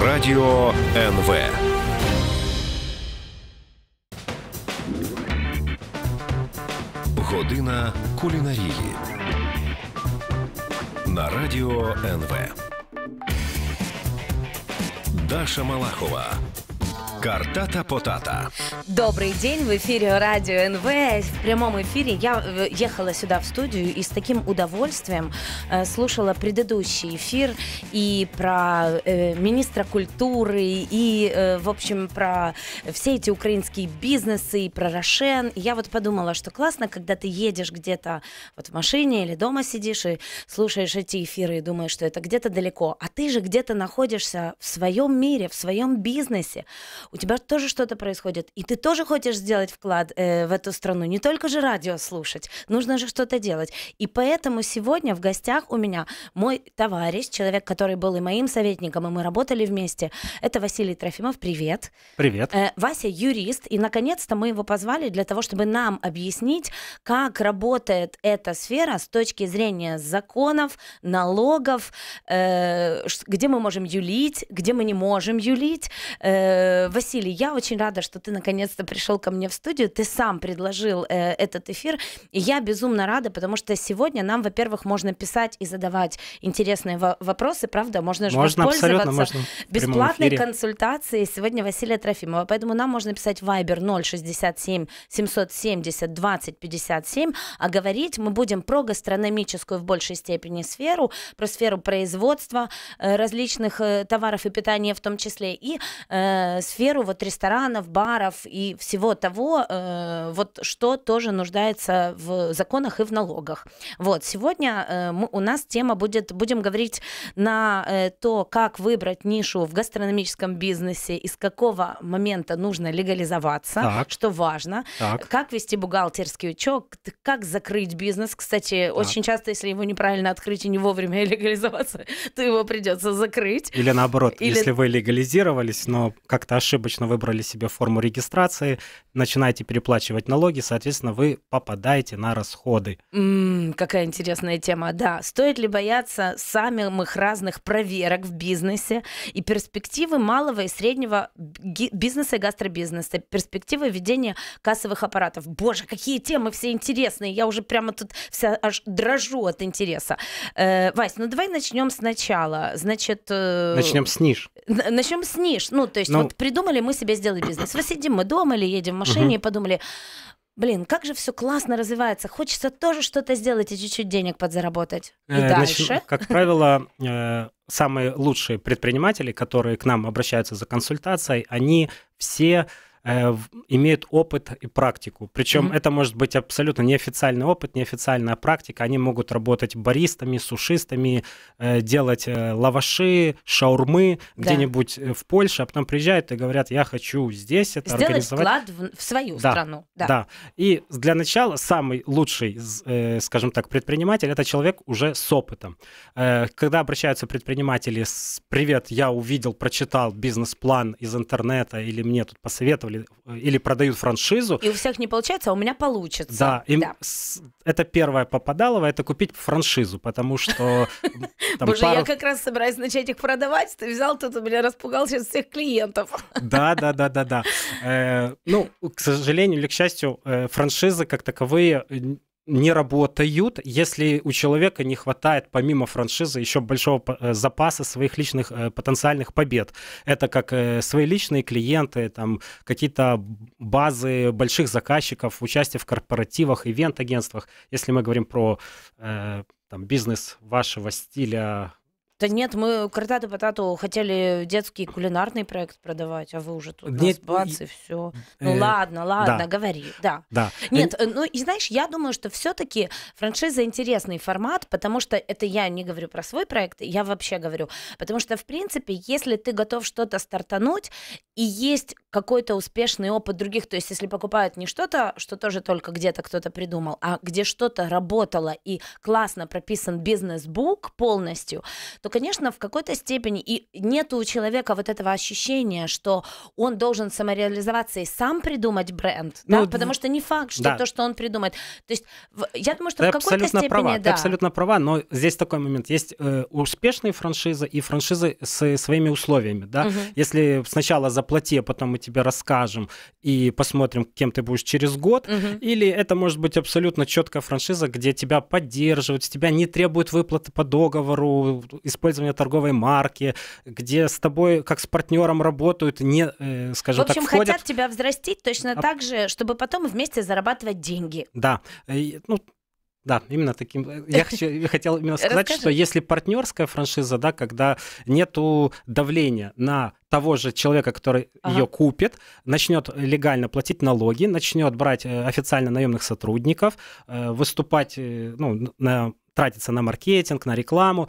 Радио НВ. Година кулинарии На радио НВ. Даша Малахова Картата Потата. Добрый день, в эфире Радио НВ. В прямом эфире я э, ехала сюда в студию и с таким удовольствием э, слушала предыдущий эфир и про э, министра культуры, и, в общем, про все эти украинские бизнесы, и про Рошен. я вот подумала, что классно, когда ты едешь где-то вот в машине или дома сидишь и слушаешь эти эфиры и думаешь, что это где-то далеко, а ты же где-то находишься в своем мире, в своем бизнесе у тебя тоже что-то происходит, и ты тоже хочешь сделать вклад э, в эту страну, не только же радио слушать, нужно же что-то делать. И поэтому сегодня в гостях у меня мой товарищ, человек, который был и моим советником, и мы работали вместе, это Василий Трофимов, привет. Привет. Э, Вася юрист, и наконец-то мы его позвали для того, чтобы нам объяснить, как работает эта сфера с точки зрения законов, налогов, э, где мы можем юлить, где мы не можем юлить. Э, Василий, я очень рада, что ты наконец-то пришел ко мне в студию. Ты сам предложил э, этот эфир. И я безумно рада, потому что сегодня нам, во-первых, можно писать и задавать интересные вопросы, правда? Можно же можно, воспользоваться можно бесплатной консультацией сегодня Василия Трофимова. Поэтому нам можно писать Viber 067 770 20 57. А говорить мы будем про гастрономическую в большей степени сферу, про сферу производства э, различных э, товаров и питания в том числе, и э, сферу сферу вот ресторанов, баров и всего того, э, вот что тоже нуждается в законах и в налогах. Вот сегодня э, мы, у нас тема будет, будем говорить на э, то, как выбрать нишу в гастрономическом бизнесе, из какого момента нужно легализоваться, так. что важно, так. как вести бухгалтерский учет, как закрыть бизнес. Кстати, так. очень часто, если его неправильно открыть и не вовремя легализоваться, то его придется закрыть. Или наоборот, Или... если вы легализировались, но как-то ошиблись ошибочно выбрали себе форму регистрации, начинаете переплачивать налоги, соответственно, вы попадаете на расходы. Mm, какая интересная тема, да. Стоит ли бояться самых разных проверок в бизнесе и перспективы малого и среднего бизнеса и гастробизнеса, перспективы ведения кассовых аппаратов? Боже, какие темы все интересные, я уже прямо тут вся аж дрожу от интереса. Э, Вась, ну давай начнем сначала. Значит... Э... Начнем с ниш. Начнем с ниш. Ну, то есть, ну, вот придумали мы себе сделать бизнес. Вот сидим мы дома или едем в машине и подумали, блин, как же все классно развивается, хочется тоже что-то сделать и чуть-чуть денег подзаработать. И э, дальше. Значит, ну, как правило, э, самые лучшие предприниматели, которые к нам обращаются за консультацией, они все Э, имеют опыт и практику. Причем mm-hmm. это может быть абсолютно неофициальный опыт, неофициальная практика. Они могут работать баристами, сушистами, э, делать э, лаваши, шаурмы да. где-нибудь в Польше, а потом приезжают и говорят, я хочу здесь это Сделать организовать. вклад в, в свою да, страну. Да. да. И для начала самый лучший, скажем так, предприниматель – это человек уже с опытом. когда обращаются предприниматели с «Привет, я увидел, прочитал бизнес-план из интернета» или «Мне тут посоветовали», или, или продают франшизу. И у всех не получается, а у меня получится. Да, им да. это первое попадалово, это купить франшизу, потому что... Боже, я как раз собираюсь начать их продавать, ты взял тут, меня распугал сейчас всех клиентов. Да, да, да, да, да. Э, ну, к сожалению или к счастью, э, франшизы как таковые э, не работают, если у человека не хватает помимо франшизы еще большого э, запаса своих личных э, потенциальных побед. Это как э, свои личные клиенты, там какие-то базы больших заказчиков, участие в корпоративах, ивент-агентствах. Если мы говорим про там, бизнес вашего стиля да нет, мы кротаты потату хотели детский кулинарный проект продавать, а вы уже тут нет, нас ну, бац и все. Ну ладно, э, ладно, да. говори, да. да. Нет, э, ну и знаешь, я думаю, что все-таки франшиза интересный формат, потому что это я не говорю про свой проект, я вообще говорю, потому что в принципе, если ты готов что-то стартануть и есть какой-то успешный опыт других, то есть если покупают не что-то, что тоже только где-то кто-то придумал, а где что-то работало и классно прописан бизнес-бук полностью, то конечно, в какой-то степени и нет у человека вот этого ощущения, что он должен самореализоваться и сам придумать бренд, ну, да? потому что не факт, что да. то, что он придумает. То есть я думаю, что ты в какой-то степени... Права, да. Ты абсолютно права, но здесь такой момент. Есть э, успешные франшизы и франшизы с своими условиями. Да? Угу. Если сначала заплати, а потом мы тебе расскажем и посмотрим, кем ты будешь через год, угу. или это может быть абсолютно четкая франшиза, где тебя поддерживают, тебя не требуют выплаты по договору, использования торговой марки, где с тобой как с партнером работают, не, э, скажем так, В общем, так, входят... хотят тебя взрастить точно а... так же, чтобы потом вместе зарабатывать деньги. Да. Э, ну, да, именно таким. Э, я хочу, хотел именно сказать, Расскажи. что если партнерская франшиза, да, когда нету давления на того же человека, который ага. ее купит, начнет легально платить налоги, начнет брать э, официально наемных сотрудников, выступать, ну, на, тратиться на маркетинг, на рекламу,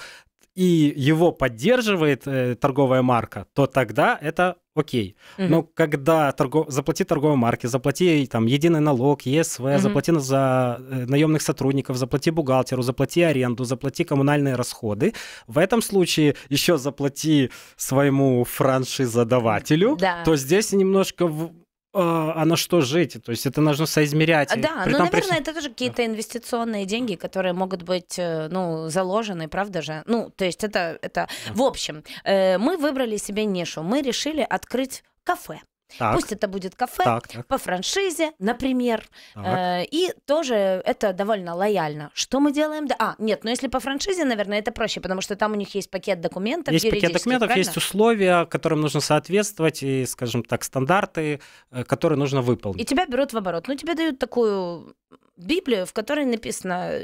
и его поддерживает э, торговая марка, то тогда это окей. Угу. Но когда торгов... заплати торговой марке, заплати там единый налог, ЕСВ, угу. заплати за э, наемных сотрудников, заплати бухгалтеру, заплати аренду, заплати коммунальные расходы. В этом случае еще заплати своему франшизодавателю, да. то здесь немножко в а, а на что жить? То есть это нужно соизмерять. А, да, Притом, ну, наверное, при... это тоже какие-то инвестиционные деньги, которые могут быть, э, ну, заложены, правда же? Ну, то есть это... это... В общем, э, мы выбрали себе нишу, мы решили открыть кафе. Так. Пусть это будет кафе так, так. по франшизе, например. Э, и тоже это довольно лояльно. Что мы делаем? Да, а, нет, но ну если по франшизе, наверное, это проще, потому что там у них есть пакет документов. Есть пакет документов, правильно? есть условия, которым нужно соответствовать, и, скажем так, стандарты, э, которые нужно выполнить. И тебя берут в оборот. Ну, тебе дают такую Библию, в которой написано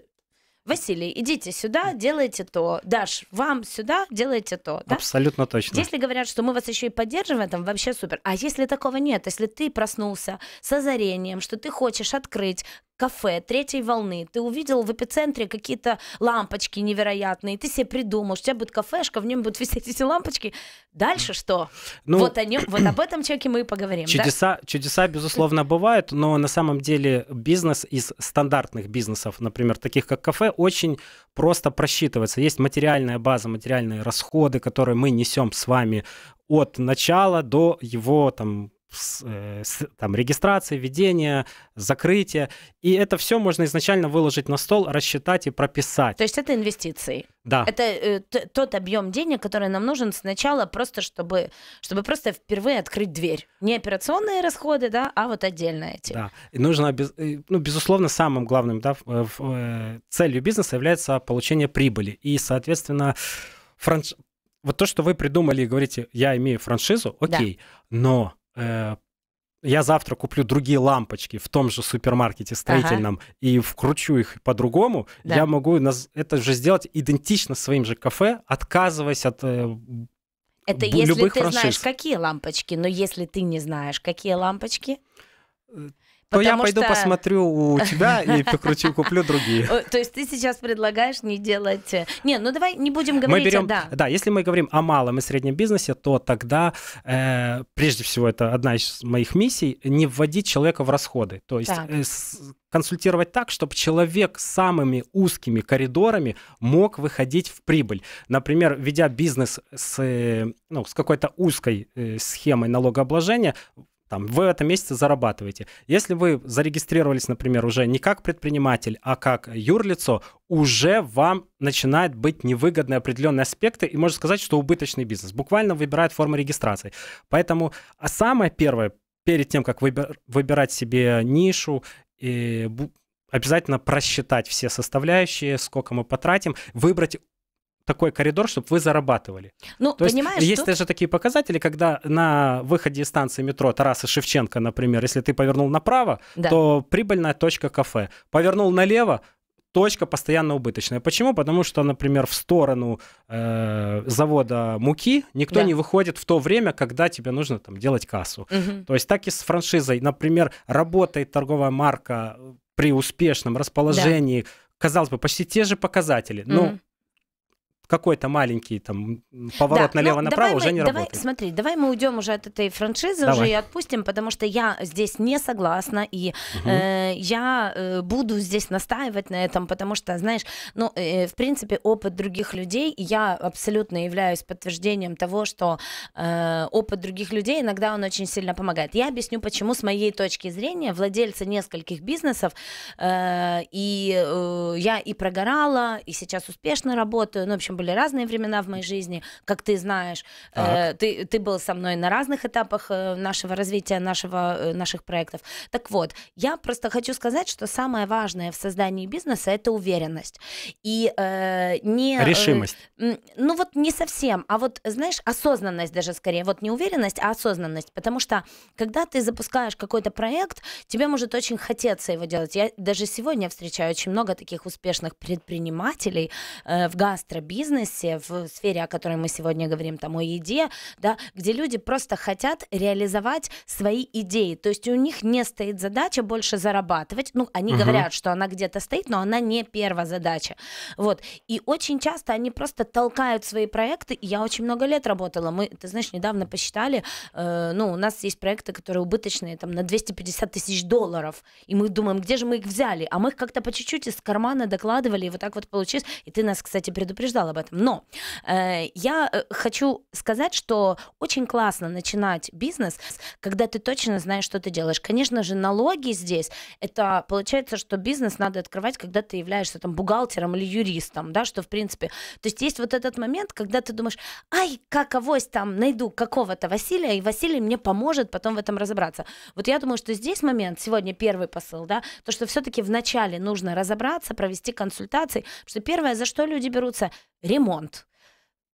Василий, идите сюда, делайте то. Даш, вам сюда, делайте то. Да? Абсолютно точно. Если говорят, что мы вас еще и поддерживаем, там вообще супер. А если такого нет, если ты проснулся с озарением, что ты хочешь открыть кафе третьей волны, ты увидел в эпицентре какие-то лампочки невероятные, ты себе придумал, что у тебя будет кафешка, в нем будут висеть эти лампочки. Дальше что? Ну, вот, о нем, вот об этом человеке мы и поговорим. Чудеса, да? чудеса, безусловно, бывают, но на самом деле бизнес из стандартных бизнесов, например, таких как кафе, очень просто просчитывается. Есть материальная база, материальные расходы, которые мы несем с вами от начала до его там Э, там, регистрации, введения, закрытия. И это все можно изначально выложить на стол, рассчитать и прописать. То есть это инвестиции? Да. Это э, тот объем денег, который нам нужен сначала просто, чтобы, чтобы просто впервые открыть дверь. Не операционные расходы, да, а вот отдельно эти. Да. И нужно, э, ну, безусловно, самым главным да, э, целью бизнеса является получение прибыли. И, соответственно, франш... вот то, что вы придумали и говорите, я имею франшизу, окей, да. но Э, я завтра куплю другие лампочки в том же супермаркете строительном ага. и вкручу их по-другому, да. я могу это же сделать идентично своим же кафе, отказываясь от э, это если ты франшиз. знаешь, какие лампочки, но если ты не знаешь, какие лампочки, э, то я пойду что... посмотрю у тебя и покручу, куплю другие. То есть ты сейчас предлагаешь не делать... Э, не, ну давай не будем говорить... Мы берем... да. да, если мы говорим о малом и среднем бизнесе, то тогда, э, прежде всего, это одна из моих миссий, не вводить человека в расходы. То есть так. Э, консультировать так, чтобы человек с самыми узкими коридорами мог выходить в прибыль. Например, ведя бизнес с, э, ну, с какой-то узкой э, схемой налогообложения, там, вы в этом месяце зарабатываете. Если вы зарегистрировались, например, уже не как предприниматель, а как юрлицо, уже вам начинает быть невыгодны определенные аспекты, и можно сказать, что убыточный бизнес. Буквально выбирает форму регистрации. Поэтому а самое первое, перед тем, как выбер, выбирать себе нишу, и обязательно просчитать все составляющие, сколько мы потратим, выбрать такой коридор, чтобы вы зарабатывали. Ну, То понимаешь, есть, тут... есть же такие показатели, когда на выходе из станции метро Тараса Шевченко, например, если ты повернул направо, да. то прибыльная точка кафе. Повернул налево, точка постоянно убыточная. Почему? Потому что, например, в сторону э, завода муки никто да. не выходит в то время, когда тебе нужно там делать кассу. Угу. То есть так и с франшизой. Например, работает торговая марка э, при успешном расположении. Да. Казалось бы, почти те же показатели, но угу какой-то маленький там поворот да, ну, налево-направо уже не давай, работает. Смотри, давай мы уйдем уже от этой франшизы давай. уже и отпустим, потому что я здесь не согласна, и угу. э, я э, буду здесь настаивать на этом, потому что, знаешь, ну, э, в принципе, опыт других людей, я абсолютно являюсь подтверждением того, что э, опыт других людей иногда он очень сильно помогает. Я объясню, почему с моей точки зрения владельцы нескольких бизнесов, э, и э, я и прогорала, и сейчас успешно работаю, ну, в общем, были разные времена в моей жизни, как ты знаешь. Э, ты, ты был со мной на разных этапах э, нашего развития, нашего, э, наших проектов. Так вот, я просто хочу сказать, что самое важное в создании бизнеса – это уверенность. И э, не... Э, Решимость. Э, ну вот не совсем, а вот, знаешь, осознанность даже скорее. Вот не уверенность, а осознанность. Потому что, когда ты запускаешь какой-то проект, тебе может очень хотеться его делать. Я даже сегодня встречаю очень много таких успешных предпринимателей э, в гастробизнесе, бизнесе, в сфере, о которой мы сегодня говорим, там о еде, да, где люди просто хотят реализовать свои идеи. То есть у них не стоит задача больше зарабатывать. Ну, они угу. говорят, что она где-то стоит, но она не первая задача. Вот. И очень часто они просто толкают свои проекты. я очень много лет работала. Мы, ты знаешь, недавно посчитали, э, ну, у нас есть проекты, которые убыточные, там, на 250 тысяч долларов. И мы думаем, где же мы их взяли? А мы их как-то по чуть-чуть из кармана докладывали, и вот так вот получилось. И ты нас, кстати, предупреждала об этом. Но э, я э, хочу сказать, что очень классно начинать бизнес, когда ты точно знаешь, что ты делаешь. Конечно же, налоги здесь, это получается, что бизнес надо открывать, когда ты являешься там бухгалтером или юристом, да, что в принципе. То есть есть вот этот момент, когда ты думаешь, ай, как там найду какого-то Василия, и Василий мне поможет потом в этом разобраться. Вот я думаю, что здесь момент, сегодня первый посыл, да, то, что все-таки вначале нужно разобраться, провести консультации, что первое, за что люди берутся, ремонт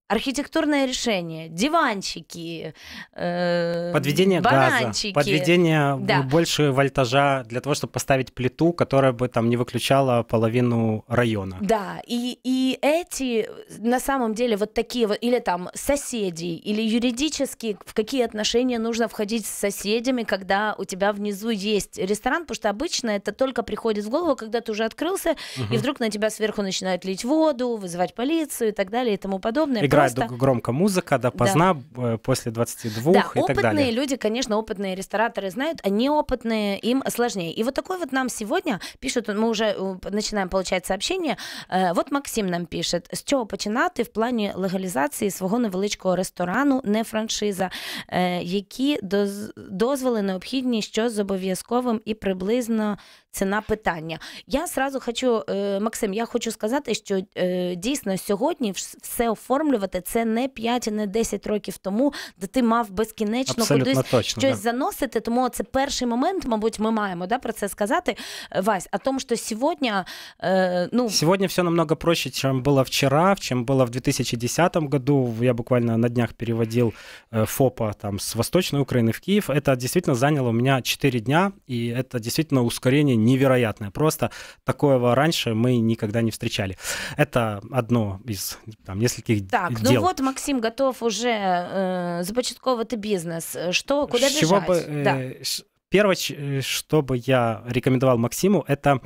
архитектурное решение, диванчики, э, подведение бананчики. газа, подведение да. больше вольтажа для того, чтобы поставить плиту, которая бы там не выключала половину района. Да, и, и эти на самом деле вот такие вот, или там соседи, или юридически, в какие отношения нужно входить с соседями, когда у тебя внизу есть ресторан, потому что обычно это только приходит в голову, когда ты уже открылся, угу. и вдруг на тебя сверху начинают лить воду, вызывать полицию и так далее и тому подобное. И играет просто... громко музыка, да, поздна, да. Э, после 22 да, и так далее. люди, конечно, опытные рестораторы знают, а неопытные им сложнее. И вот такой вот нам сегодня пишут, мы уже э, начинаем получать сообщення. Э, вот Максим нам пишет, з чого починати в плані легалізації свого невеличкого ресторану, не франшиза, е, які дозволи необхідні, що з обов'язковим і приблизно ціна питання. Я сразу хочу, е, Максим, я хочу сказати, що е, дійсно сьогодні все оформлювати це не 5, не 10 років тому, де ти мав безкінечно кудись точно, щось да. заносити. Тому це перший момент, мабуть, ми маємо да, про це сказати. Е, Вась, о тому, що сьогодні. ну... сьогодні все намного проще, чем было вчера, чем було в 2010 году. Я буквально на днях переводив ФОПа там, з восточної України в Київ. Це дійсно зайняло у меня 4 дня, і це дійсно ускорение невероятное. Просто такого раньше мы никогда не встречали. Это одно из там, нескольких так, ну дел. Так, ну вот Максим готов уже э, започатковывать бизнес. Что, куда бежать? бы, э, да. Первое, э, что бы я рекомендовал Максиму, это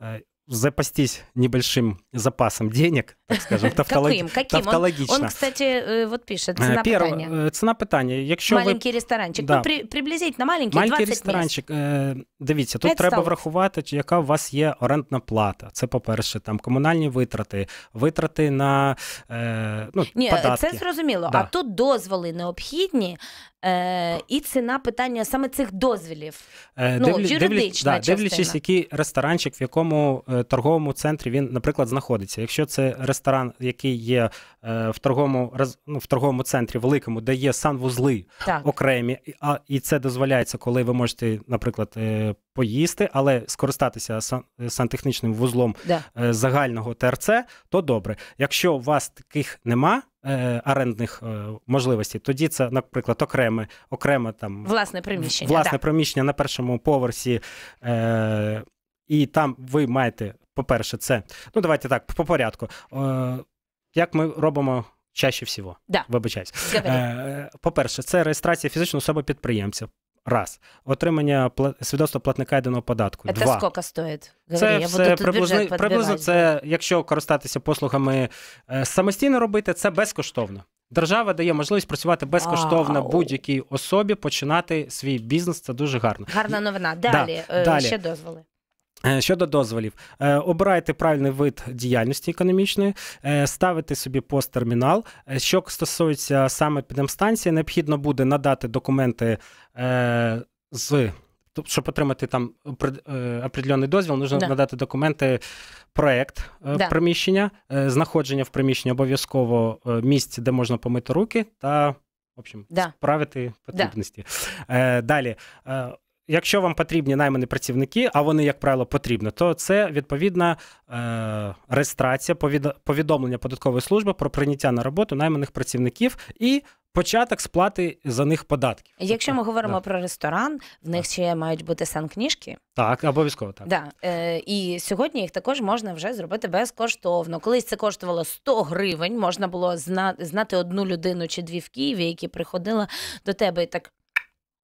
э, запастись небольшим запасом денег, так скажем, тавтологи... Каким? Каким? тавтологично. Он, он, кстати, э, вот пишет, э, цена Перв... питання. Э, цена питання. Якщо маленький ви... ресторанчик, да. ну, при... приблизительно маленький, маленький 20 ресторанчик. Місць. Дивіться, тут Net треба столов. врахувати, яка у вас є орендна плата. Це, по-перше, там комунальні витрати, витрати на е, ну, Ні, податки. Це зрозуміло, да. а тут дозволи необхідні, Е, і ціна питання саме цих дозвілів. Е, ну, дивлі, дивлі, да, Дивлячись, який ресторанчик, в якому е, Е, торговому центрі він, наприклад, знаходиться. Якщо це ресторан, який є е, в торговому ну, в торговому центрі великому, де є санвузли так. окремі, а і це дозволяється, коли ви можете, наприклад, е, поїсти, але скористатися сантехнічним вузлом да. загального ТРЦ, то добре. Якщо у вас таких нема. Арендних можливостей, тоді це, наприклад, окреме, окреме там власне приміщення власне да. приміщення на першому поверсі е, і там ви маєте, по-перше, це. Ну, давайте так, по порядку. Е, як ми робимо чаще всього? Да. Вибачаюсь. Е, по-перше, це реєстрація фізичної особи підприємця. Раз. Отримання пла... свідоцтва платника єдиного податку. Це Два. скільки стоїть? це я все приблизно, приблизно це, якщо користатися послугами е, самостійно робити, це безкоштовно. Держава дає можливість працювати безкоштовно Ау. будь-якій особі, починати свій бізнес. Це дуже гарно. Гарна новина. Далі, да, е, далі. ще дозволи. Е, щодо дозволів, е, обирайте правильний вид діяльності економічної, е, ставите собі посттермінал. Що стосується саме підемстанції, необхідно буде надати документи з щоб отримати там определенний дозвіл, нужно да. надати документи, проект да. приміщення, знаходження в приміщенні обов'язково місць, де можна помити руки, та в общем, да. справити потрібності. Да. Далі якщо вам потрібні наймані працівники, а вони, як правило, потрібні, то це відповідна е, реєстрація, повідомлення податкової служби про прийняття на роботу найманих працівників і. Початок сплати за них податків. Якщо тобто, ми говоримо да. про ресторан, в них так. ще мають бути санкніжки. Так, обов'язково так. Да. Е, І сьогодні їх також можна вже зробити безкоштовно. Колись це коштувало 100 гривень, можна було знати одну людину чи дві в Києві, які приходили до тебе і так.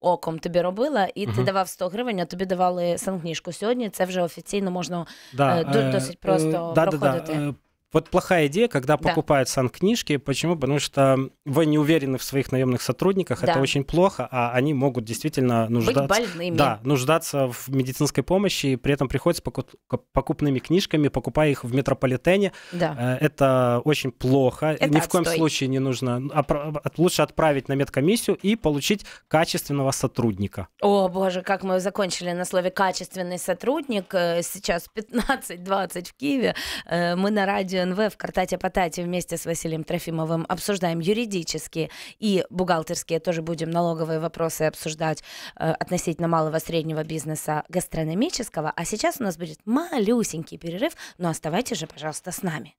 Оком тобі робила, і ти угу. давав 100 гривень, а тобі давали санкнижку. Сьогодні це вже офіційно можна да, е, досить просто е, да, проходити. Да, вот плохая идея, когда да. покупают санкнижки. Почему? Потому что вы не уверены в своих наемных сотрудниках. Да. Это очень плохо, а они могут действительно нуждаться, Быть больными. Да, нуждаться в медицинской помощи, и при этом приходится покуп, покупными книжками, покупая их в метрополитене. Да. Э, это очень плохо. Это Ни в коем случае не нужно. Ну, а лучше отправить на медкомиссию и получить качественного сотрудника. О, боже, как мы закончили на слове «качественный сотрудник». Э, сейчас 15-20 в Киеве. Э, мы на радио НВ в «Картате-потате» вместе с Василием Трофимовым обсуждаем юридические и бухгалтерские, тоже будем налоговые вопросы обсуждать э, относительно малого среднего бизнеса гастрономического. А сейчас у нас будет малюсенький перерыв, но оставайтесь же, пожалуйста, с нами.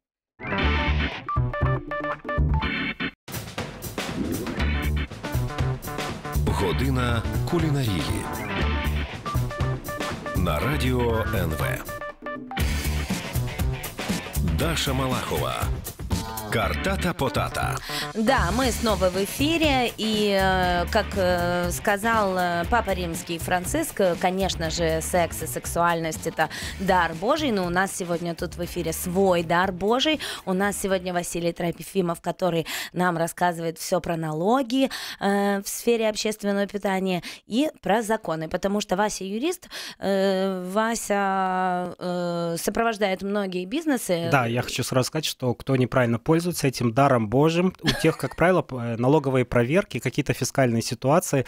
Година кулинарии на радио НВ. Даша Малахова. Картата Потата. Да, мы снова в эфире, и, э, как э, сказал э, Папа Римский Франциск, конечно же, секс и сексуальность – это дар Божий, но у нас сегодня тут в эфире свой дар Божий. У нас сегодня Василий Трофимов, который нам рассказывает все про налоги в сфере общественного питания и про законы, потому что Вася юрист, Вася сопровождает многие бизнесы. Да, я хочу сразу сказать, что кто неправильно пользуется, пользуются этим даром Божьим. У тех, как правило, э, налоговые проверки, какие-то фискальные ситуации.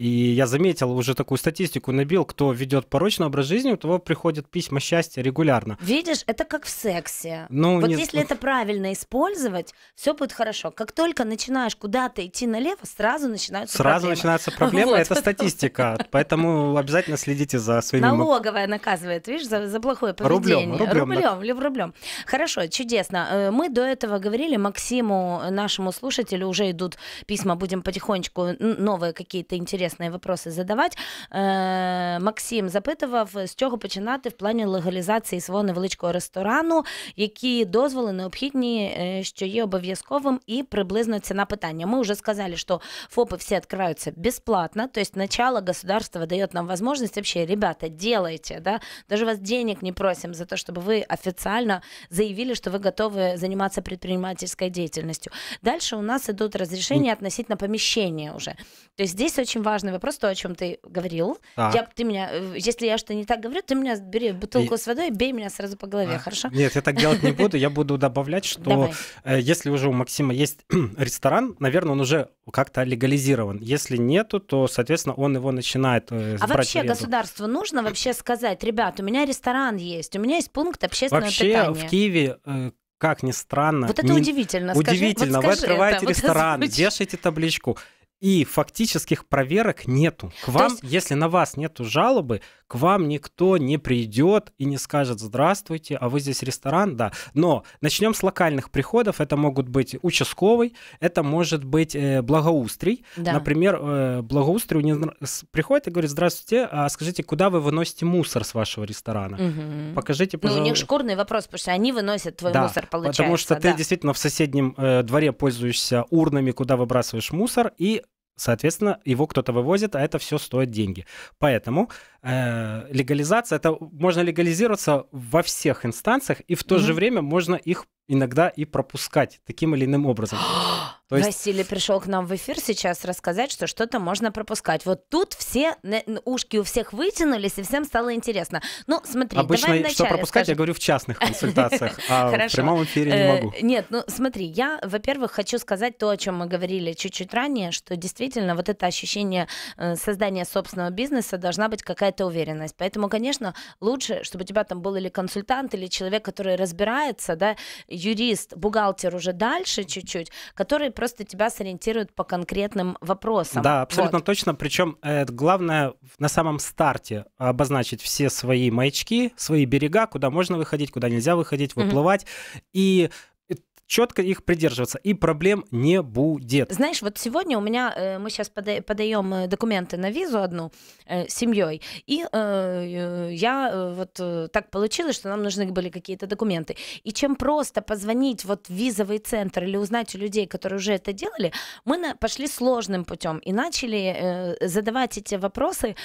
И я заметил, уже такую статистику набил, кто ведет порочный образ жизни, у того приходят письма счастья регулярно. Видишь, это как в сексе. Ну, вот нет. если ну. это правильно использовать, все будет хорошо. Как только начинаешь куда-то идти налево, сразу начинаются сразу проблемы. Сразу начинаются проблемы, это статистика. Поэтому обязательно следите за своими... Налоговая наказывает, видишь, за, за плохое поведение. Рублем, рублем. Рублем, рублем. Хорошо, чудесно. Э, мы до этого говорили поговорили. Максиму, э, нашему слушателю, уже идут письма, будем потихонечку новые какие-то интересные вопросы задавать. Э, Максим запытывав, э, с чого починати в плані легалізації свого невеличкого ресторану, які дозволи необхідні, що є обов'язковим, і приблизно ціна питання. Ми вже сказали, що ФОПи всі відкриваються безплатно, то есть начало государства дає нам можливість вообще, ребята, делайте, да, даже вас денег не просим за то, чтобы вы официально заявили, что вы готовы заниматься предпринимательством предпринимательской деятельностью. Дальше у нас идут разрешения относительно помещения уже. То есть здесь очень важный вопрос, то, о чем ты говорил. Я, ты меня, э, если я что то не так говорю, ты меня бери бутылку и... с водой и бей меня сразу по голове, а, хорошо? Нет, я так делать не буду. Я буду добавлять, что э, если уже у Максима есть ресторан, наверное, он уже как-то легализирован. Если нету, то, соответственно, он его начинает э, А вообще аренду. государству нужно вообще сказать, ребят, у меня ресторан есть, у меня есть пункт общественного вообще, питания. Вообще в Киеве как ни странно. Вот это не... удивительно. удивительно. Вот скажи Вы открываете это, ресторан, вот... вешаете табличку и фактических проверок нету. К вам, есть... если на вас нету жалобы, к вам никто не придет и не скажет «Здравствуйте, а вы здесь ресторан?» Да. Но начнем с локальных приходов. Это могут быть участковый, это может быть э, благоустрий. Да. Например, э, благоустрий не... приходит и говорит «Здравствуйте, а скажите, куда вы выносите мусор с вашего ресторана?» угу. Покажите, пожалуйста. Ну, у них шкурный вопрос, потому что они выносят твой да, мусор, получается. потому что да. ты действительно в соседнем э, дворе пользуешься урнами, куда выбрасываешь мусор, и Соответственно, его кто-то вывозит, а это все стоит деньги. Поэтому э, легализация, это можно легализироваться во всех инстанциях, и в то mm-hmm. же время можно их иногда и пропускать таким или иным образом. А, то есть... Василий пришел к нам в эфир сейчас рассказать, что что-то можно пропускать. Вот тут все ушки у всех вытянулись, и всем стало интересно. Ну, смотри, Обычно, давай что пропускать, скажи... я говорю в частных консультациях, а в прямом эфире не э, могу. Нет, ну смотри, я, во-первых, хочу сказать то, о чем мы говорили чуть-чуть ранее, что действительно вот это ощущение э, создания собственного бизнеса должна быть какая-то уверенность. Поэтому, конечно, лучше, чтобы у тебя там был или консультант, или человек, который разбирается, да, юрист, бухгалтер уже дальше чуть-чуть, который просто тебя сориентируют по конкретным вопросам. Да, абсолютно вот. точно. Причем э, главное на самом старте обозначить все свои маячки, свои берега, куда можно выходить, куда нельзя выходить, выплывать. mm И четко их придерживаться, и проблем не будет. Знаешь, вот сегодня у меня, э, мы сейчас подаем э, документы на визу одну э, семьей, и э, я вот так получилось, что нам нужны были какие-то документы. И чем просто позвонить вот в визовый центр или узнать у людей, которые уже это делали, мы пошли сложным путем и начали задавать эти вопросы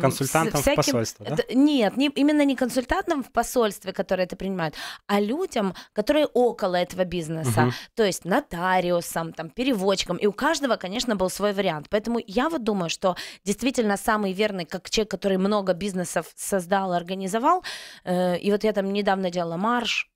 консультантам всяким... в посольстве. Да? Нет, именно не консультантам в посольстве, которые это принимают, а людям, которые около этого бизнеса, угу. то есть нотариусом, там, переводчиком. И у каждого, конечно, был свой вариант. Поэтому я вот думаю, что действительно самый верный, как человек, который много бизнесов создал организовал, э, и вот я там недавно делала марш,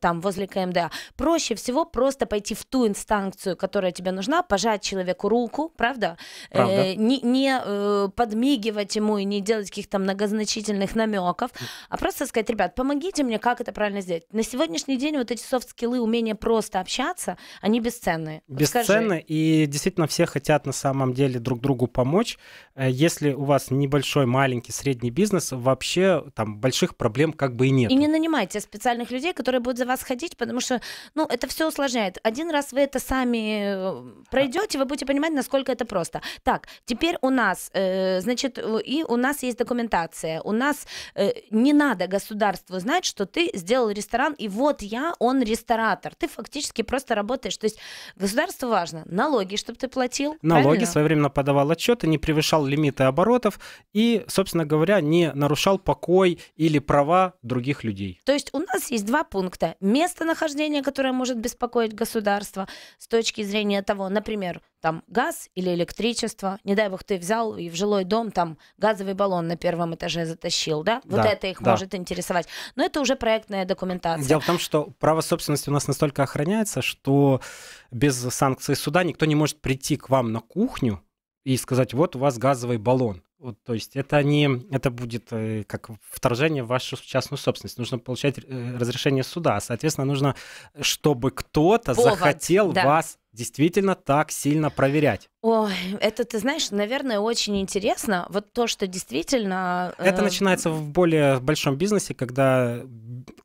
там возле КМДА. Проще всего просто пойти в ту инстанцию, которая тебе нужна, пожать человеку руку, правда? правда. Э, не не э, подмигивать ему и не делать каких-то многозначительных намеков, а просто сказать, ребят, помогите мне, как это правильно сделать. На сегодняшний день вот эти софт-скиллы, умение просто общаться, они бесценные. Бесценны, и действительно все хотят на самом деле друг другу помочь. Э, если у вас небольшой, маленький, средний бизнес, вообще там больших проблем как бы и нет. И не нанимайте специальных людей, которые которые будут за вас ходить, потому что, ну, это все усложняет. Один раз вы это сами э, пройдете, вы будете понимать, насколько это просто. Так, теперь у нас, э, значит, и у нас есть документация. У нас э, не надо государству знать, что ты сделал ресторан, и вот я, он ресторатор. Ты фактически просто работаешь. То есть государству важно налоги, чтобы ты платил. Налоги своевременно подавал отчеты, не превышал лимиты оборотов и, собственно говоря, не нарушал покой или права других людей. То есть у нас есть два пункта пункта местонахождение, которое может беспокоить государство с точки зрения того, например, там газ или электричество, не дай бог ты взял и в жилой дом там газовый баллон на первом этаже затащил, да? Вот да, это их да. может интересовать. Но это уже проектная документация. Дело в том, что право собственности у нас настолько охраняется, что без санкций суда никто не может прийти к вам на кухню и сказать, вот у вас газовый баллон. То есть это не, это будет э, как вторжение в вашу частную собственность. Нужно получать э, разрешение суда. Соответственно, нужно, э, чтобы кто-то захотел да. вас действительно так сильно проверять. Ой, это ты знаешь, наверное, очень интересно. Вот то, что действительно. Э... Это начинается в более большом бизнесе, когда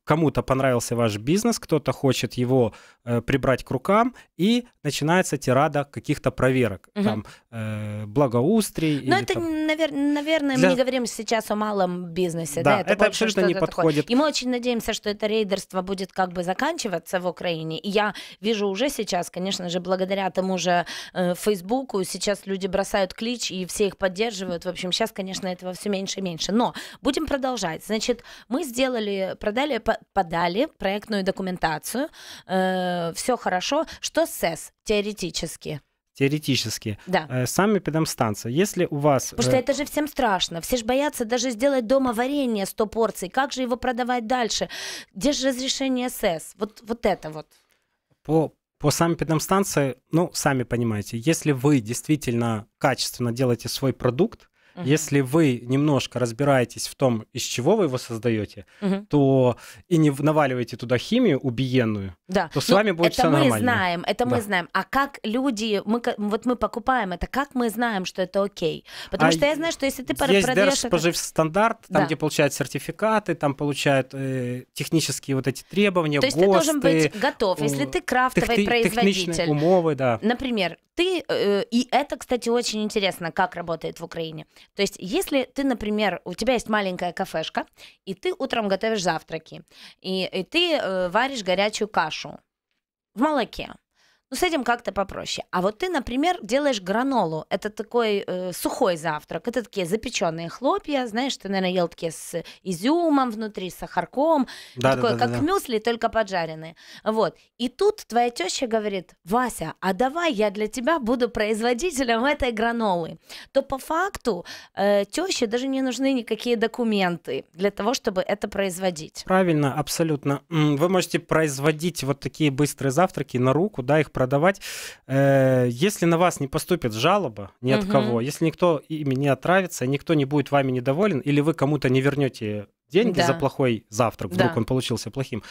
кому-то понравился ваш бизнес, кто-то хочет его э, прибрать к рукам, и начинается тирада каких-то проверок, угу. там э, благоустрий. Но ну, это, там... навер... наверное, Для... мы говорим сейчас о малом бизнесе, да? да? Это, это абсолютно не подходит. Такое. И мы очень надеемся, что это рейдерство будет как бы заканчиваться в Украине. И я вижу уже сейчас, конечно же, благодаря тому же э, Facebook штуку. Сейчас люди бросают клич, и все их поддерживают. В общем, сейчас, конечно, этого все меньше и меньше. Но будем продолжать. Значит, мы сделали, продали, подали проектную документацию. Э, все хорошо. Что с СЭС теоретически? теоретически, да. э, сами педомстанция. Если у вас... Потому что э, это же всем страшно. Все же боятся даже сделать дома варенье 100 порций. Как же его продавать дальше? Где же разрешение СЭС. Вот, вот это вот. По по самим станции, ну, сами понимаете, если вы действительно качественно делаете свой продукт, Угу. Если вы немножко разбираетесь в том, из чего вы его создаете, угу. то и не наваливаете туда химию убиенную, да. то с ну, вами будет все нормально. Это мы знаем, это да. мы знаем. А как люди, мы, вот мы покупаем это, как мы знаем, что это окей? Потому а что я знаю, что если ты есть продаешь... пожив стандарт, там, да. где получают сертификаты, там получают э, технические вот эти требования, То есть ГОСТы, ты должен быть готов, если ты крафтовый тех, производитель. умовы, да. Например, ты... Э, и это, кстати, очень интересно, как работает в Украине. То есть, если ты, например, у тебя есть маленькая кафешка, и ты утром готовишь завтраки, и, и ты э, варишь горячую кашу в молоке, ну, с этим как-то попроще. А вот ты, например, делаешь гранолу. Это такой э, сухой завтрак. Это такие запеченные хлопья. Знаешь, ты, наверное, ел такие с изюмом внутри, с сахарком. Да, такое, да, да, как да. мюсли, только поджаренные. Вот. И тут твоя теща говорит, Вася, а давай я для тебя буду производителем этой гранолы. То по факту э, теще даже не нужны никакие документы для того, чтобы это производить. Правильно, абсолютно. Вы можете производить вот такие быстрые завтраки на руку, да, их продавать. Э, если на вас не поступит жалоба ни от угу. кого, если никто ими не отравится, никто не будет вами недоволен, или вы кому-то не вернете деньги да. за плохой завтрак, вдруг да. он получился плохим,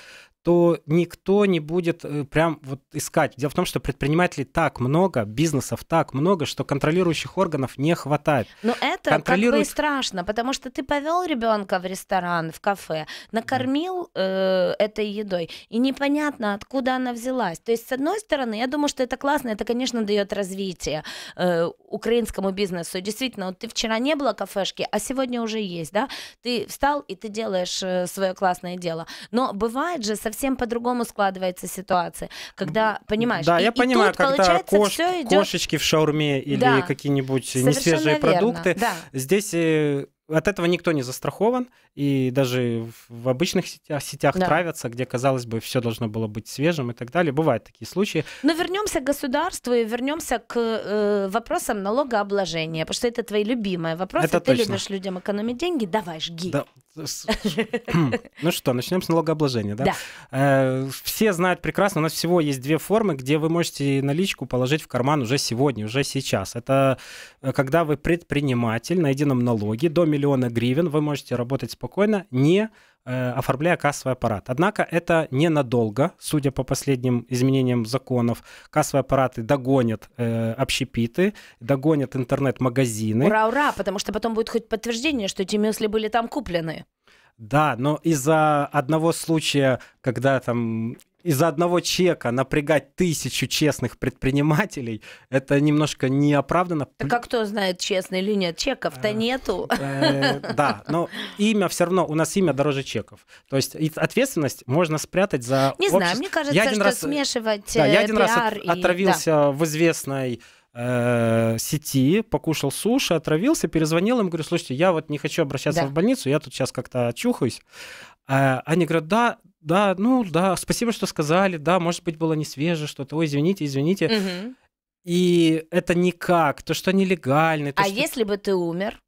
то никто не будет э, прям вот искать. Дело в том, что предпринимателей так много, бизнесов так много, что контролирующих органов не хватает. Но это Контролируют... как бы и страшно, потому что ты повел ребенка в ресторан, в кафе, накормил э, этой едой, и непонятно, откуда она взялась. То есть, с одной стороны, я думаю, что это классно, это, конечно, дает развитие э, украинскому бизнесу. Действительно, вот ты вчера не было кафешки, а сегодня уже есть, да? Ты встал и ты ты делаешь э, свое классное дело. Но бывает же совсем по-другому складывается ситуация, когда понимаешь. Да, и, я и понимаю, тут, когда кош... все идет... кошечки в шаурме или да. какие-нибудь несвежие верно. продукты. Да. Здесь э, от этого никто не застрахован, и даже в обычных сетях, сетях да. травятся, где, казалось бы, все должно было быть свежим и так далее. Бывают такие случаи. Но вернемся к государству и вернемся к э, вопросам налогообложения, потому что это твои любимые вопросы. Это Ты точно. любишь людям экономить деньги, давай, жги. Да, Хм. Ну что, начнем с налогообложения, да? Да. Э, все знают прекрасно, у нас всего есть две формы, где вы можете наличку положить в карман уже сегодня, уже сейчас. Это э, когда вы предприниматель на едином налоге до миллиона гривен, вы можете работать спокойно, не э, оформляя кассовый аппарат. Однако это ненадолго, судя по последним изменениям законов. Кассовые аппараты догонят э, общепиты, догонят интернет-магазины. Ура, ура, потому что потом будет хоть подтверждение, что эти мюсли были там куплены. Да, но из-за одного случая, когда там из-за одного чека напрягать тысячу честных предпринимателей, это немножко неоправданно. Так а кто знает, честный или нет? Чеков-то э, нету. Э, да, но имя все равно, у нас имя дороже чеков. То есть ответственность можно спрятать за Не знаю, мне кажется, что смешивать Я один раз э, отравился в известной сети, покушал суши, отравился, перезвонил им, говорю, слушайте, я вот не хочу обращаться да. в больницу, я тут сейчас как-то очухаюсь. А, они говорят, да, да, ну да, спасибо, что сказали, да, может быть, было не свеже что-то, ой, извините, извините. Угу. И это никак, то, что нелегально. То, а что... если бы ты умер?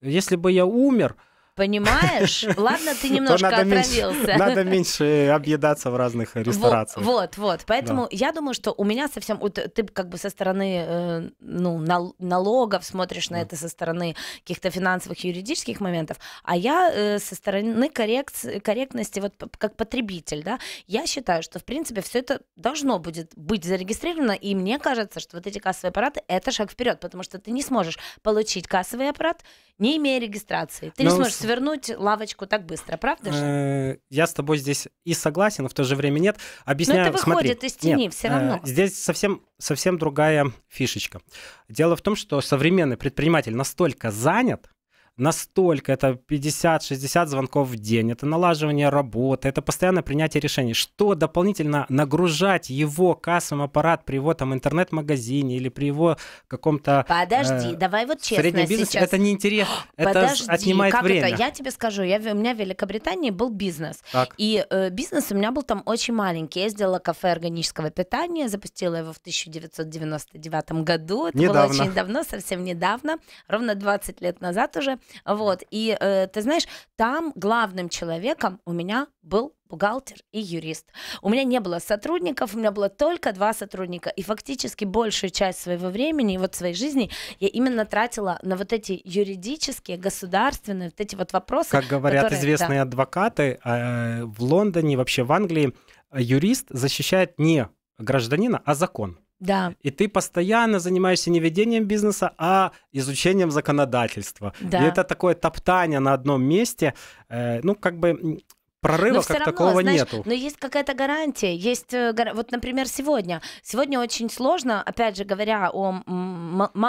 Если бы я умер, Понимаешь? Ладно, ты немножко отравился. надо меньше объедаться в разных ресторациях. Вот, вот. Поэтому я думаю, что у меня совсем... Э, ты как бы со стороны э, ну, налогов смотришь на это, со стороны каких-то финансовых, юридических моментов, а я э, со стороны корректности, вот как потребитель, да, я считаю, что, в принципе, все это должно будет быть зарегистрировано, и мне кажется, что вот эти кассовые аппараты — это шаг вперед, потому что ты не сможешь получить кассовый аппарат, не имея регистрации. Ты не ну, сможешь свернуть лавочку так быстро, правда же? Э, я с тобой здесь и согласен, но в то же время нет. Объясняю, Но это выходит смотри, из тени нет, все равно. Э, здесь совсем, совсем другая фишечка. Дело в том, что современный предприниматель настолько занят, настолько, это 50-60 звонков в день, это налаживание работы, это постоянное принятие решений, что дополнительно нагружать его кассовым аппарат при его там интернет-магазине или при его каком-то... Подожди, э, давай вот честно бизнесе, сейчас. это неинтересно, Подожди, это отнимает как время. Это? Я тебе скажу, я, у меня в Великобритании был бизнес, так. и э, бизнес у меня был там очень маленький, я сделала кафе органического питания, запустила его в 1999 году, это Недавно. было очень давно, совсем недавно, ровно 20 лет назад уже, вот, и э, ты знаешь, там главным человеком у меня был бухгалтер и юрист. У меня не было сотрудников, у меня было только два сотрудника, и фактически большую часть своего времени и вот своей жизни я именно тратила на вот эти юридические, государственные, вот эти вот вопросы. Как говорят которые, известные да. адвокаты, э, в Лондоне, вообще в Англии, юрист защищает не гражданина, а закон. Да. И ты постоянно занимаешься не ведением бизнеса, а изучением законодательства. Да. И это такое топтание на одном месте. Э, ну, как бы Прорыва но как равно, такого знаешь, нету. Но есть какая-то гарантия. Есть, э, вот, например, сегодня. Сегодня очень сложно, опять же говоря о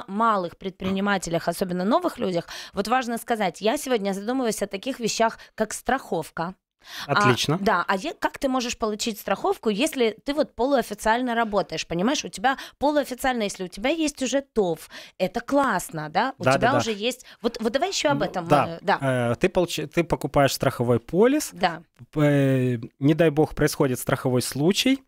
малых предпринимателях, особенно новых людях, вот важно сказать, я сегодня задумываюсь о таких вещах, как страховка. А, Отлично. А, да, а я, как ты можешь получить страховку, если ты вот полуофициально работаешь, понимаешь, у тебя полуофициально, если у тебя есть уже ТОВ, это классно, да, у да, тебя да, уже да. есть, вот, вот давай еще об этом. Да, э, да. Э, ты, получ... ты покупаешь страховой полис, да. Э, не дай бог происходит страховой случай,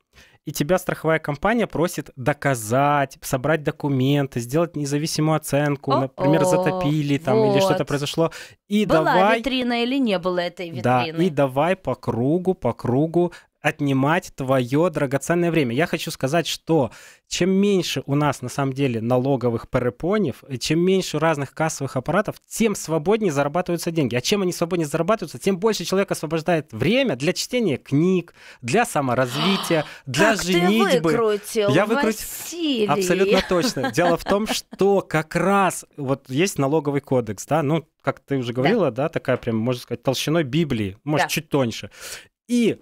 и тебя страховая компания просит доказать, собрать документы, сделать независимую оценку, О-о, например, затопили там вот. или что-то произошло. И Была давай... витрина или не было этой витрины? Да, и давай по кругу, по кругу отнимать твое драгоценное время. Я хочу сказать, что чем меньше у нас на самом деле налоговых перепонев, э, чем меньше разных кассовых аппаратов, тем свободнее зарабатываются деньги. А чем они свободнее зарабатываются, тем больше человек освобождает время для чтения книг, для саморазвития, для как женитьбы. Ты выкрутил, Я выкрутил. Василий. Абсолютно точно. Дело в том, что как раз вот есть налоговый кодекс, да, ну, как ты уже говорила, да, да такая прям, можно сказать, толщиной Библии, может, да. чуть тоньше. И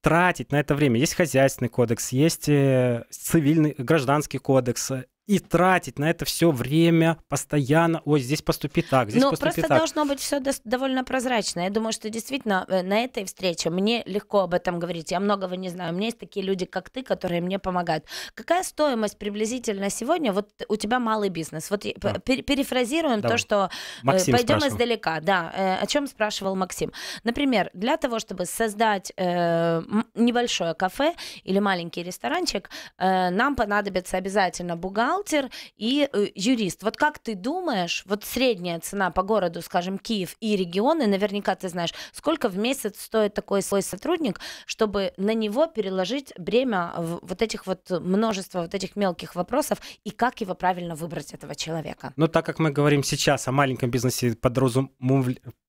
тратить на это время. Есть хозяйственный кодекс, есть э, цивильный, гражданский кодекс и тратить на это все время постоянно. Ой, здесь поступи так, здесь ну, поступи просто так. просто должно быть все довольно прозрачно. Я думаю, что действительно э, на этой встрече мне легко об этом говорить. Я многого не знаю. У меня есть такие люди, как ты, которые мне помогают. Какая стоимость приблизительно сегодня? Вот у тебя малый бизнес. Вот да. перефразируем Давай. то, что э, Максим пойдем спрашивал. издалека. Да, э, о чем спрашивал Максим. Например, для того, чтобы создать небольшое кафе или маленький ресторанчик, нам понадобится обязательно бугал бухгалтер и э, юрист. Вот как ты думаешь, вот средняя цена по городу, скажем, Киев и регионы, наверняка ты знаешь, сколько в месяц стоит такой свой сотрудник, чтобы на него переложить бремя вот этих вот множества вот этих мелких вопросов и как его правильно выбрать этого человека? Но так как мы говорим сейчас о маленьком бизнесе, под подразум...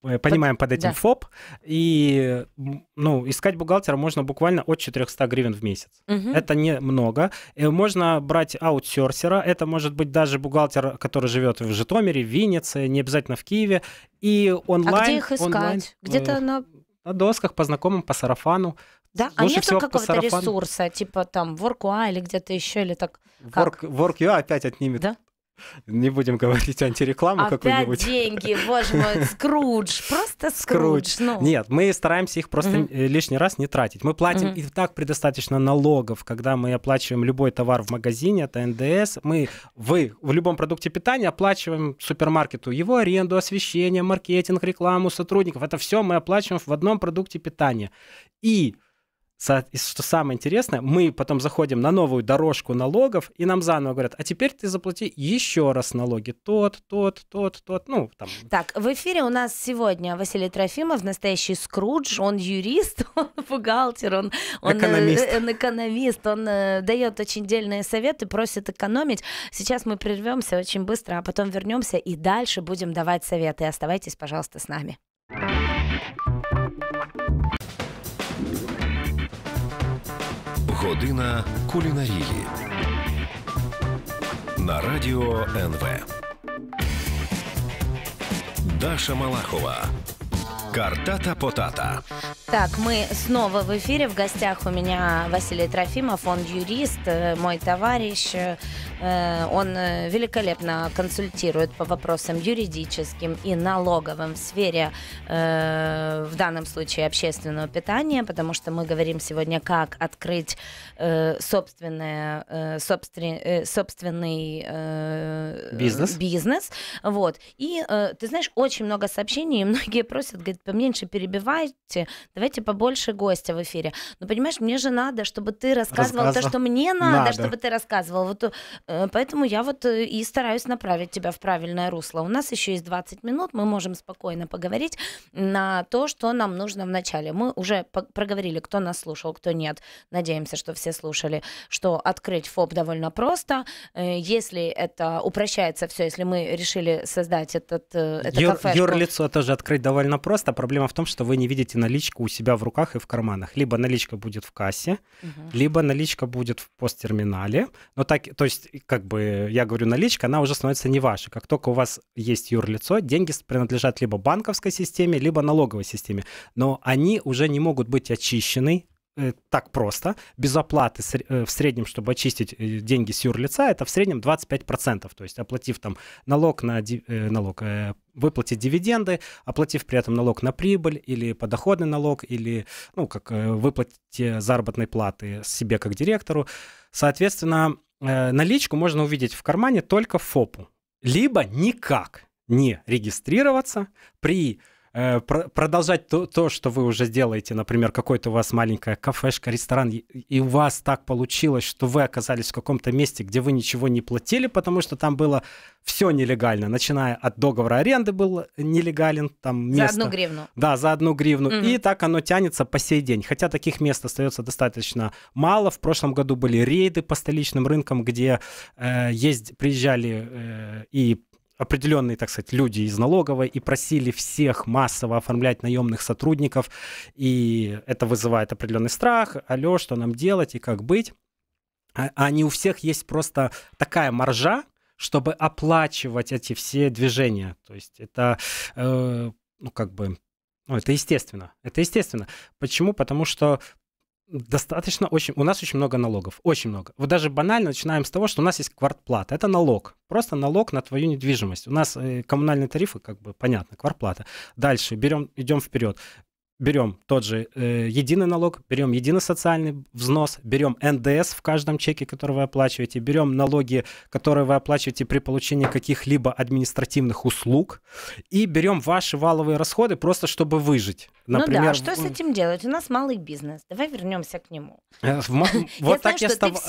Э, понимаем под, под этим да. ФОП, и ну, искать бухгалтера можно буквально от 400 гривен в месяц. Угу. Это немного. Э, можно брать аутсорсера, бухгалтера, это может быть даже бухгалтер, который живет в Житомире, в Виннице, не обязательно в Киеве. И онлайн... А где их искать? Где-то э, на... На досках, по знакомым, по сарафану. Да, а нет какого-то ресурса, типа там WorkUA или где-то еще, или так? Work, WorkUA опять отнимет да? Не будем говорить антирекламу Опять какую-нибудь. деньги, боже мой, Скрудж, просто Скрудж. скрудж. Ну. Нет, мы стараемся их просто угу. лишний раз не тратить. Мы платим угу. и так предостаточно налогов, когда мы оплачиваем любой товар в магазине, это НДС. Мы вы в любом продукте питания оплачиваем супермаркету его аренду, освещение, маркетинг, рекламу, сотрудников. Это все мы оплачиваем в одном продукте питания. И что самое интересное, мы потом заходим на новую дорожку налогов, и нам заново говорят, а теперь ты заплати еще раз налоги. Тот, тот, тот, тот, ну, там. Так, в эфире у нас сегодня Василий Трофимов, настоящий Скрудж, он юрист, он бухгалтер, он, он э, э, экономист, он, экономист, он дает очень дельные советы, просит экономить. Сейчас мы прервемся очень быстро, а потом вернемся и дальше будем давать советы. Оставайтесь, пожалуйста, с нами. Година кулінарії на радіо НВ. Даша Малахова Картата Потата. Так, мы снова в эфире. В гостях у меня Василий Трофимов, он юрист, э, мой товарищ. Э, он э, великолепно консультирует по вопросам юридическим и налоговым в сфере, в данном случае, общественного питания, потому что мы говорим сегодня, как открыть собственное, собствен, собственный бизнес. бизнес. Вот. И, ты знаешь, очень много сообщений, и многие просят, говорят, поменьше перебивайте, давайте побольше гостя в эфире. Но понимаешь, мне же надо, чтобы ты рассказывал, рассказывал. то, что мне надо, надо, чтобы ты рассказывал. Вот, э, поэтому я вот э, и стараюсь направить тебя в правильное русло. У нас еще есть 20 минут, мы можем спокойно поговорить на то, что нам нужно вначале. Мы уже проговорили, кто нас слушал, кто нет. Надеемся, что все слушали, что открыть ФОП довольно просто. Э, если это упрощается все, если мы решили создать этот это Юр, кафешку. Юрлицо тоже открыть довольно просто проблема в том, что вы не видите наличку у себя в руках и в карманах. Либо наличка будет в кассе, угу. либо наличка будет в посттерминале. Но так, то есть, как бы я говорю, наличка, она уже становится не ваша. Как только у вас есть юрлицо, деньги принадлежат либо банковской системе, либо налоговой системе. Но они уже не могут быть очищены Э, так просто. Без оплаты э, в среднем, чтобы очистить э, деньги с юрлица, это в среднем 25%. То есть оплатив там налог на налог, выплатить дивиденды, оплатив при этом налог на прибыль или подоходный налог, или ну, как выплатить заработной платы себе как директору. Соответственно, наличку можно увидеть в кармане только в ФОПу. Либо никак не регистрироваться при Э, продолжать то, то, что вы уже делаете, например, какое то у вас маленькая кафешка, ресторан, и, и у вас так получилось, что вы оказались в каком-то месте, где вы ничего не платили, потому что там было все нелегально, начиная от договора аренды был нелегален, там место. За одну гривну. Да, за одну гривну. Угу. И так оно тянется по сей день. Хотя таких мест остается достаточно мало. В прошлом году были рейды по столичным рынкам, где э, есть, приезжали э, и определенные, так сказать, люди из налоговой и просили всех массово оформлять наемных сотрудников, и это вызывает определенный страх, алло, что нам делать и как быть. А, а не у всех есть просто такая маржа, чтобы оплачивать эти все движения. То есть это, э, ну, как бы, ну, это естественно. Это естественно. Почему? Потому что Достаточно очень. У нас очень много налогов. Очень много. Вот даже банально начинаем с того, что у нас есть квартплата. Это налог. Просто налог на твою недвижимость. У нас э, коммунальные тарифы, как бы понятно, квартплата. Дальше берем, идем вперед берем тот же э, единый налог, берем единый социальный взнос, берем НДС в каждом чеке, который вы оплачиваете, берем налоги, которые вы оплачиваете при получении каких-либо административных услуг, и берем ваши валовые расходы просто чтобы выжить. Например, ну да, а что с этим делать? У нас малый бизнес. Давай вернемся к нему. Э, вот так я Так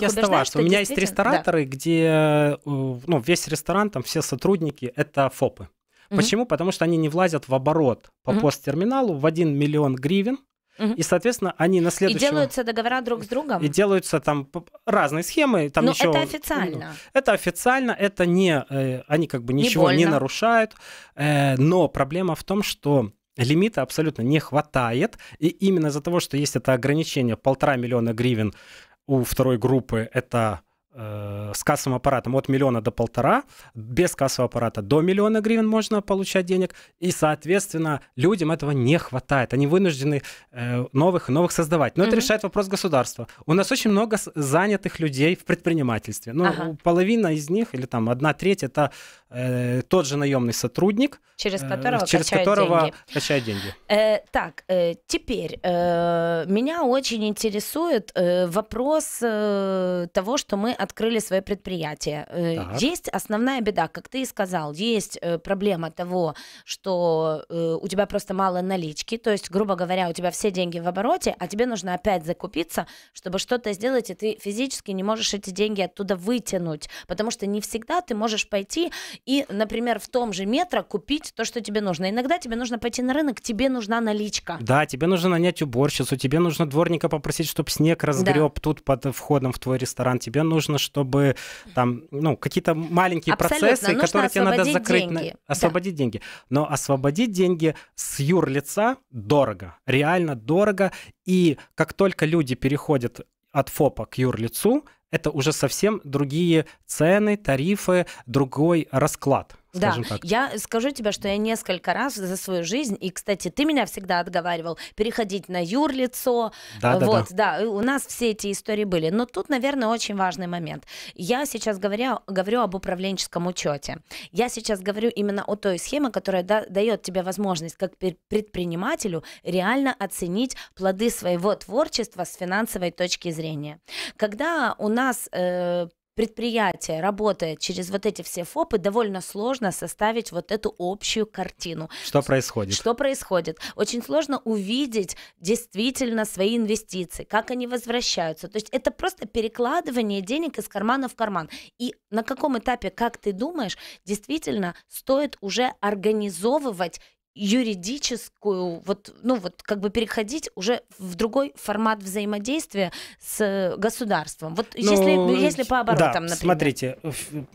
я оставался. У меня есть рестораторы, где э, ну весь ресторан, там все сотрудники это ФОПы. Угу. Почему? Потому что они не влазят в оборот по угу. посттерминалу в 1 миллион гривен. И, соответственно, они на следующего... И делаются договора друг с другом? И делаются там разные схемы. Там Но ну, еще... это официально? Это официально, это не... Э, они как бы ничего не, не нарушают. Э, но проблема в том, что лимита абсолютно не хватает. И именно из-за того, что есть это ограничение полтора миллиона гривен у второй группы, это Э, с кассовым аппаратом от миллиона до полтора, без кассового аппарата до миллиона гривен можно получать денег, и, соответственно, людям этого не хватает, они вынуждены э, новых и новых создавать. Но mm это решает вопрос государства. У нас очень много занятых людей в предпринимательстве, ну, ага. половина из них, или там одна треть, это э, тот же наемный сотрудник, через э, которого, э, через качают, которого деньги. качают деньги. Э, так, э, теперь э, меня очень интересует э, вопрос э, того, что мы открыли свое предприятие. Э, так. Есть основная беда, как ты и сказал, есть э, проблема того, что э, у тебя просто мало налички, то есть, грубо говоря, у тебя все деньги в обороте, а тебе нужно опять закупиться, чтобы что-то сделать, и ты физически не можешь эти деньги оттуда вытянуть, потому что не всегда ты можешь пойти и, например, в том же метро купить то, что тебе нужно. Иногда тебе нужно пойти на рынок, тебе нужна наличка. Да, тебе нужно нанять уборщицу, тебе нужно дворника попросить, чтобы снег разгреб да. тут под входом в твой ресторан, тебе нужно нужно, чтобы там, ну, какие-то маленькие Абсолютно. процессы, нужно которые тебе надо закрыть. Деньги. На... Освободить да. деньги. Но освободить деньги с юрлица дорого, реально дорого. И как только люди переходят от ФОПа к юрлицу, это уже совсем другие цены, тарифы, другой расклад. Да, так. я скажу тебе, что я несколько раз за свою жизнь, и, кстати, ты меня всегда отговаривал переходить на юрлицо, да, вот, да, да. да, у нас все эти истории были, но тут, наверное, очень важный момент. Я сейчас говоря, говорю об управленческом учете. Я сейчас говорю именно о той схеме, которая да, дает тебе возможность как предпринимателю реально оценить плоды своего творчества с финансовой точки зрения. Когда у нас э, предприятие работает через вот эти все ФОПы, довольно сложно составить вот эту общую картину. Что происходит? Что происходит? Очень сложно увидеть действительно свои инвестиции, как они возвращаются. То есть это просто перекладывание денег из кармана в карман. И на каком этапе, как ты думаешь, действительно стоит уже организовывать юридическую, вот, ну вот как бы переходить уже в другой формат взаимодействия с государством. Вот ну, если, если по оборотам, да, например. Смотрите,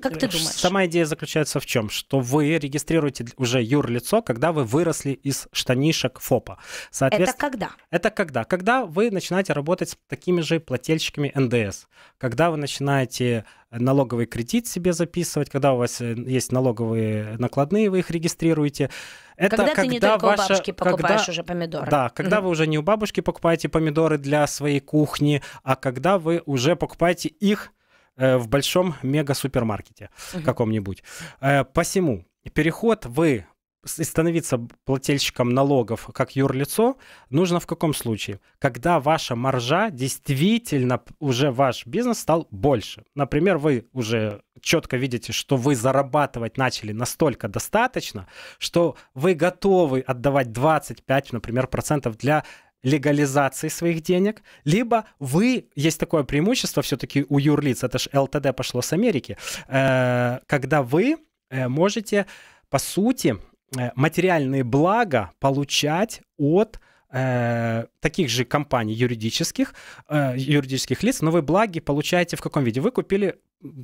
как ты э, думаешь? Сама идея заключается в чем? Что вы регистрируете уже юрлицо, когда вы выросли из штанишек ФОПа. Соответственно, это когда? Это когда? Когда вы начинаете работать с такими же плательщиками НДС, когда вы начинаете налоговый кредит себе записывать, когда у вас э, есть налоговые накладные, вы их регистрируете. Это когда, когда ты не только у бабушки покупаешь когда, уже помидоры. Да, когда mm-hmm. вы уже не у бабушки покупаете помидоры для своей кухни, а когда вы уже покупаете их э, в большом мега-супермаркете угу. каком-нибудь. Э, посему переход в и становиться плательщиком налогов как юрлицо нужно в каком случае? Когда ваша маржа действительно уже ваш бизнес стал больше. Например, вы уже четко видите, что вы зарабатывать начали настолько достаточно, что вы готовы отдавать 25, например, процентов для легализации своих денег, либо вы, есть такое преимущество все-таки у юрлиц, это же ЛТД пошло с Америки, э, когда вы э, можете, по сути, Э, материальные блага получать от э, таких же компаний юридических, э, юридических лиц, но вы благи получаете в каком виде? Вы купили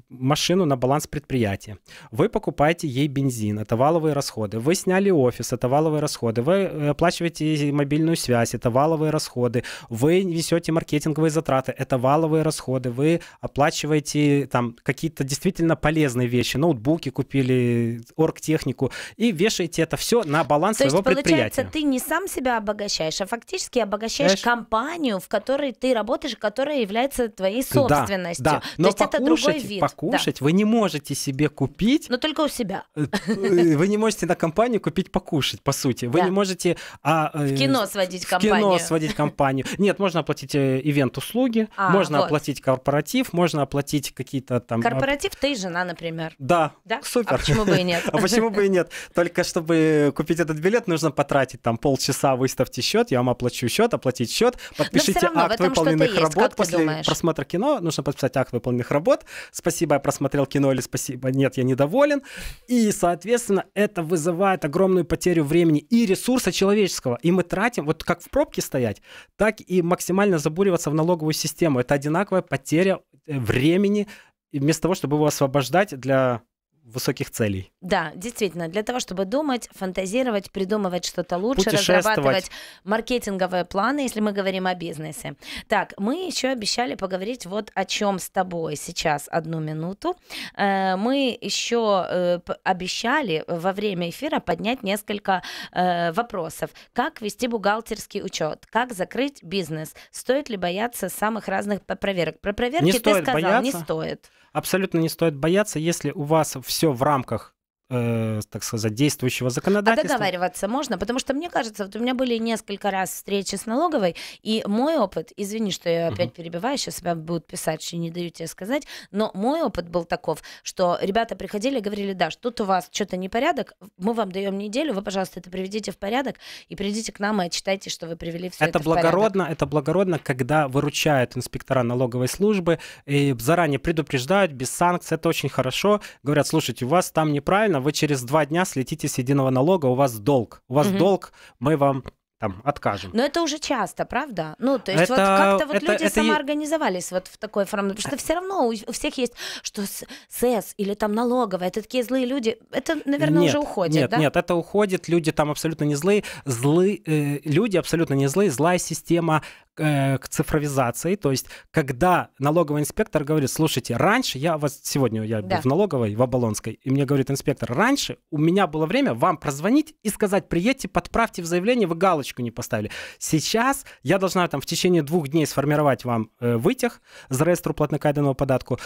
машину на баланс предприятия, вы покупаете ей бензин, это валовые расходы, вы сняли офис, это валовые расходы, вы э, оплачиваете мобильную связь, это валовые расходы, вы несете маркетинговые затраты, это валовые расходы, вы оплачиваете там какие-то действительно полезные вещи, ноутбуки купили, оргтехнику, и вешаете это все на баланс То своего есть, предприятия. получается, ты не сам себя обогащаешь, а фактически обогащаешь Знаешь? компанию, в которой ты работаешь, которая является твоей собственностью. Да, да. Но То есть это другой вид, покушать, да. вы не можете себе купить... Но только у себя. Э, э, вы не можете на компанию купить покушать, по сути. Вы да. не можете... А, э, в кино сводить в компанию. кино сводить компанию. Нет, можно оплатить ивент-услуги, а, можно вот. оплатить корпоратив, можно оплатить какие-то там... А, корпоратив ты и жена, например. Да, да? супер. А почему бы и нет? А почему бы и нет? Только чтобы купить этот билет, нужно потратить там полчаса, выставьте счет, я вам оплачу счет, оплатить счет, подпишите акт выполненных работ после просмотра кино, нужно подписать акт выполненных работ, спасибо, я просмотрел кино или спасибо, нет, я недоволен. И, соответственно, это вызывает огромную потерю времени и ресурса человеческого. И мы тратим, вот как в пробке стоять, так и максимально забуриваться в налоговую систему. Это одинаковая потеря э, времени вместо того, чтобы его освобождать для высоких целей. Да, действительно, для того, чтобы думать, фантазировать, придумывать что-то лучше, разрабатывать маркетинговые планы, если мы говорим о бизнесе. Так, мы еще обещали поговорить вот о чем с тобой сейчас одну минуту. Э, мы еще э, обещали во время эфира поднять несколько э, вопросов. Как вести бухгалтерский учет? Как закрыть бизнес? Стоит ли бояться самых разных проверок? Про проверки не ты сказал, бояться. не стоит. Абсолютно не стоит бояться, если у вас все в рамках э, так сказать, действующего а законодательства. А договариваться можно? Потому что мне кажется, вот у меня были несколько раз встречи с налоговой, и мой опыт, извини, что я опять угу. перебиваю, сейчас себя будут писать, что не даю тебе сказать, но мой опыт был таков, что ребята приходили и говорили, да, что тут у вас что-то непорядок, мы вам даем неделю, вы, пожалуйста, это приведите в порядок и придите к нам и отчитайте, что вы привели все это, это благородно, порядок. это благородно, когда выручают инспектора налоговой службы и заранее предупреждают без санкций, это очень хорошо, говорят, слушайте, у вас там неправильно, нормально, вы через два дня слетите с единого налога, у вас долг. У вас угу. долг, мы вам там откажем. Но это уже часто, правда? Ну, то есть это, вот как-то вот это, люди это... самоорганизовались вот в такой форме, потому что все равно у всех есть, что СЭС или там налоговая, это такие злые люди, это, наверное, нет, уже уходит, нет, да? Нет, это уходит, люди там абсолютно не злые, злые э, люди абсолютно не злые, злая система Э, к цифровизации. То есть, когда налоговый инспектор говорит, слушайте, раньше, я вас сегодня я да. был в налоговой, в Оболонской, и мне говорит инспектор, раньше у меня было время вам прозвонить и сказать, приедьте, подправьте в заявление, вы галочку не поставили. Сейчас я должна там в течение двух дней сформировать вам э, вытяг за реестру платника единого податку,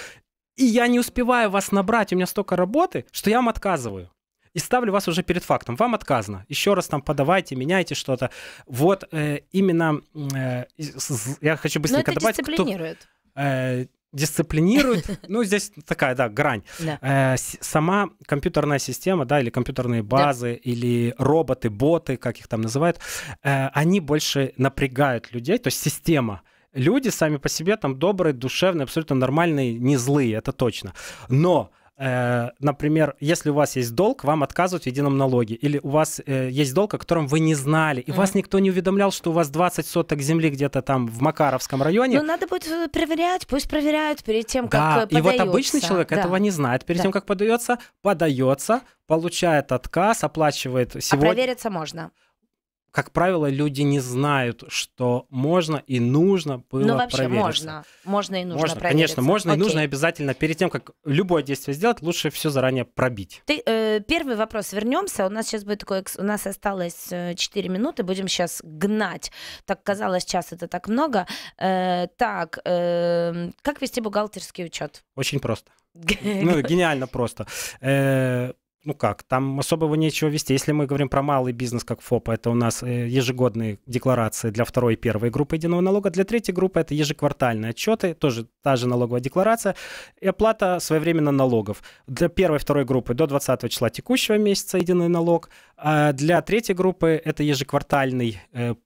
и я не успеваю вас набрать, у меня столько работы, что я вам отказываю и ставлю вас уже перед фактом. Вам отказано. Еще раз там подавайте, меняйте что-то. Вот э, именно э, я хочу быстренько Но это добавить. Дисциплинирует. Кто, э, дисциплинирует. Ну, здесь такая, да, грань. Да. Э, сама компьютерная система, да, или компьютерные базы, да. или роботы, боты, как их там называют, э, они больше напрягают людей, то есть система. Люди сами по себе там добрые, душевные, абсолютно нормальные, не злые, это точно. Но Э, например, если у вас есть долг, вам отказывают в едином налоге, или у вас э, есть долг, о котором вы не знали, и mm-hmm. вас никто не уведомлял, что у вас 20 соток земли где-то там в Макаровском районе. Ну, надо будет э, проверять, пусть проверяют перед тем, как да, э, подается. и вот обычный человек да. этого не знает. Перед да. тем, как подается, подается, получает отказ, оплачивает а сегодня. А провериться можно? как правило, люди не знают, что можно и нужно было Ну, вообще можно. Можно и нужно можно, провериться. Конечно, можно Окей. и нужно обязательно. Перед тем, как любое действие сделать, лучше все заранее пробить. Ты, э, первый вопрос. Вернемся. У нас сейчас будет такой... У нас осталось 4 э, минуты. Будем сейчас гнать. Так казалось, час это так много. Э, так, э, как вести бухгалтерский учет? Очень просто. Ну, гениально просто. Э, ну как, там особого нечего вести. Если мы говорим про малый бизнес как ФОП, это у нас э, ежегодные декларации для второй и первой группы единого налога. Для третьей группы это ежеквартальные отчеты, тоже та же налоговая декларация и оплата своевременно налогов. Для первой и второй группы до 20 числа текущего месяца единый налог, а для третьей группы это ежеквартальный 5%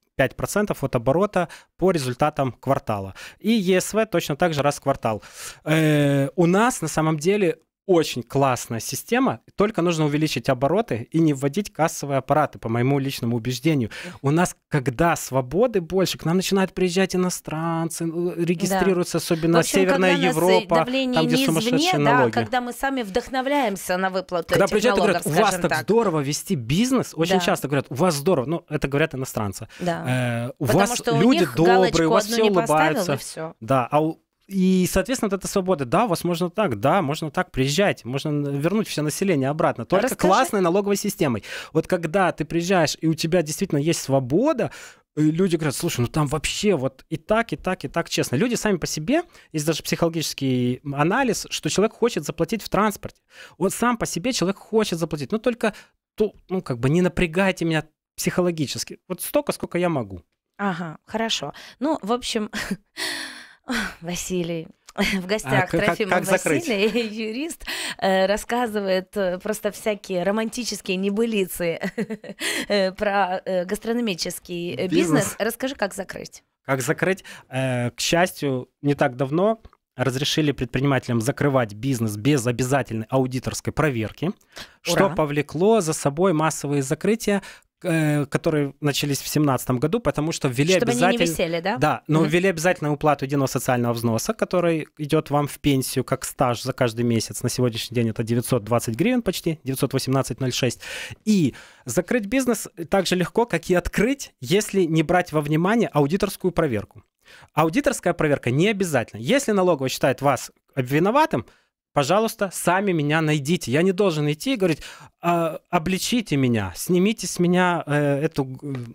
э, от оборота по результатам квартала. И ЕСВ точно так же раз в квартал. Э, у нас на самом деле очень классная система, только нужно увеличить обороты и не вводить кассовые аппараты, по моему личному убеждению. У нас, когда свободы больше, к нам начинают приезжать иностранцы, ну, э, регистрируются, да. особенно В общем, Северная э, Европа, там, где извне, сумасшедшие да, налоги. Когда мы сами вдохновляемся на выплату Когда приезжают и говорят, у вас так, так здорово вести бизнес, очень да. часто говорят, у вас здорово, ну, это говорят иностранцы. Да. Э, у Потому вас люди добрые, у вас все улыбаются. Все. Да, а у и, соответственно, вот эта свобода. Да, возможно так, да, можно так, приезжать, можно вернуть все население обратно, только Расскажи. классной налоговой системой. Вот когда ты приезжаешь, и у тебя действительно есть свобода, э, люди говорят, слушай, ну там вообще вот и так, и так, и так честно. Люди сами по себе, есть даже психологический анализ, что человек хочет заплатить в транспорте. Он сам по себе человек хочет заплатить, но только то, ну как бы не напрягайте меня психологически. Вот столько, сколько я могу. Ага, хорошо. Ну, в общем, Василий, в гостях а, Трофима как, как Василий, юрист, э, рассказывает э, просто всякие романтические небылицы э, про гастрономический бизнес. бизнес. Расскажи, как закрыть. Как закрыть? К счастью, не так давно разрешили предпринимателям закрывать бизнес без обязательной аудиторской проверки, Ура. что повлекло за собой массовые закрытия Э, которые начались в 2017 году, потому что ввели Чтобы обязательно... Они не висели, да? Да, но угу. ввели обязательную уплату единого социального взноса, который идет вам в пенсию как стаж за каждый месяц. На сегодняшний день это 920 гривен почти, 918,06. И закрыть бизнес так же легко, как и открыть, если не брать во внимание аудиторскую проверку. Аудиторская проверка не обязательно. Если налоговая считает вас виноватым, пожалуйста, сами меня найдите. Я не должен идти и говорить, э, обличите меня, снимите с меня э, эту,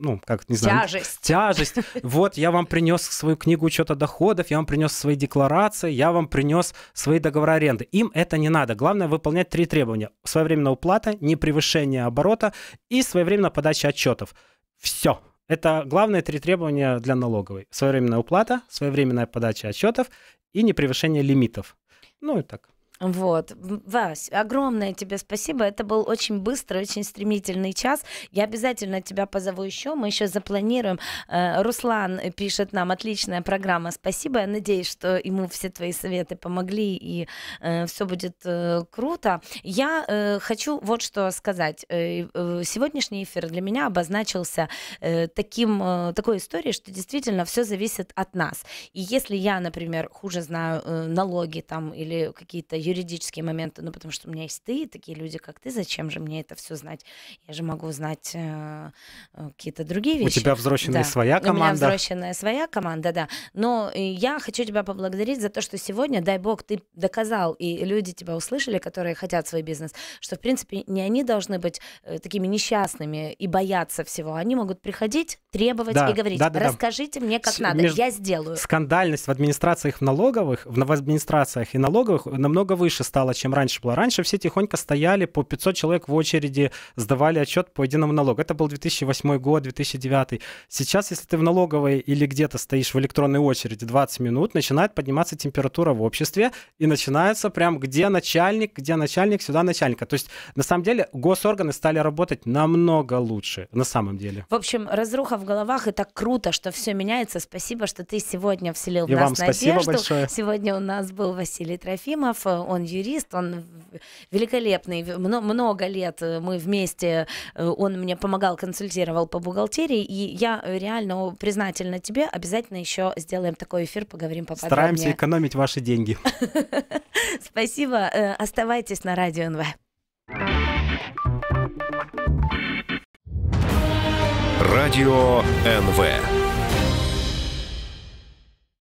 ну, как, не знаю. Тяжесть. Тяжесть. Вот, я вам принес свою книгу учета доходов, я вам принес свои декларации, я вам принес свои договора аренды. Им это не надо. Главное выполнять три требования. Своевременная уплата, не превышение оборота и своевременная подача отчетов. Все. Это главные три требования для налоговой. Своевременная уплата, своевременная подача отчетов и превышение лимитов. Ну и так. Вот. Вась, огромное тебе спасибо. Это был очень быстрый, очень стремительный час. Я обязательно тебя позову еще. Мы еще запланируем. Э, Руслан пишет нам отличная программа. Спасибо. Я надеюсь, что ему все твои советы помогли и э, все будет э, круто. Я хочу вот что сказать. Сегодняшний эфир для меня обозначился таким, такой историей, что действительно все зависит от нас. И если я, например, хуже знаю налоги там или какие-то юридические моменты, ну, потому что у меня есть ты, такие люди, как ты, зачем же мне это все знать? Я же могу узнать э, э, какие-то другие вещи. У тебя взросленная да. своя команда. У меня взросленная своя команда, да. Но э, я хочу тебя поблагодарить за то, что сегодня, дай бог, ты доказал, и люди тебя услышали, которые хотят свой бизнес, что, в принципе, не они должны быть э, такими несчастными и бояться всего. Они могут приходить, требовать да, и говорить, да, да, расскажите да. мне, как С, надо, между... я сделаю. Скандальность в администрациях налоговых, в администрациях и налоговых намного выше стало, чем раньше было. Раньше все тихонько стояли, по 500 человек в очереди сдавали отчет по единому налогу. Это был 2008 год, 2009. Сейчас, если ты в налоговой или где-то стоишь в электронной очереди 20 минут, начинает подниматься температура в обществе и начинается прям где начальник, где начальник, сюда начальника. То есть на самом деле госорганы стали работать намного лучше, на самом деле. В общем, разруха в головах, и так круто, что все меняется. Спасибо, что ты сегодня вселил и в нас вам надежду. большое. Сегодня у нас был Василий Трофимов, он юрист, он великолепный, много лет э, мы вместе, э, он мне помогал, консультировал по бухгалтерии, и я реально признательна тебе, обязательно еще сделаем такой эфир, поговорим поподробнее. Стараемся экономить ваши деньги. Спасибо, э, оставайтесь на Радио НВ. Радио НВ.